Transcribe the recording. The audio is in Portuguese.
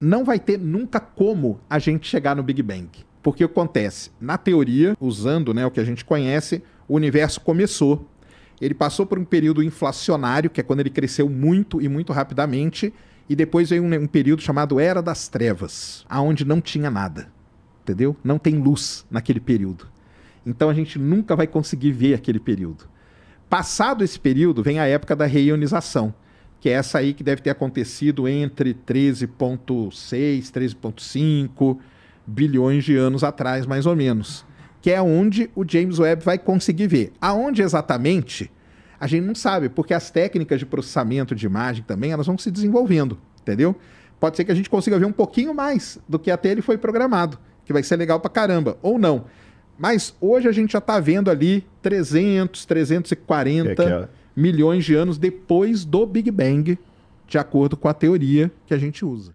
não vai ter nunca como a gente chegar no Big Bang. Porque o que acontece, na teoria, usando né, o que a gente conhece, o universo começou. Ele passou por um período inflacionário, que é quando ele cresceu muito e muito rapidamente, e depois veio um, um período chamado Era das Trevas, aonde não tinha nada. Entendeu? Não tem luz naquele período. Então a gente nunca vai conseguir ver aquele período. Passado esse período, vem a época da reionização que é essa aí que deve ter acontecido entre 13,6, 13,5 bilhões de anos atrás, mais ou menos, que é onde o James Webb vai conseguir ver. Aonde exatamente? A gente não sabe, porque as técnicas de processamento de imagem também, elas vão se desenvolvendo, entendeu? Pode ser que a gente consiga ver um pouquinho mais do que até ele foi programado, que vai ser legal pra caramba, ou não. Mas hoje a gente já está vendo ali 300, 340 é milhões de anos depois do Big Bang, de acordo com a teoria que a gente usa.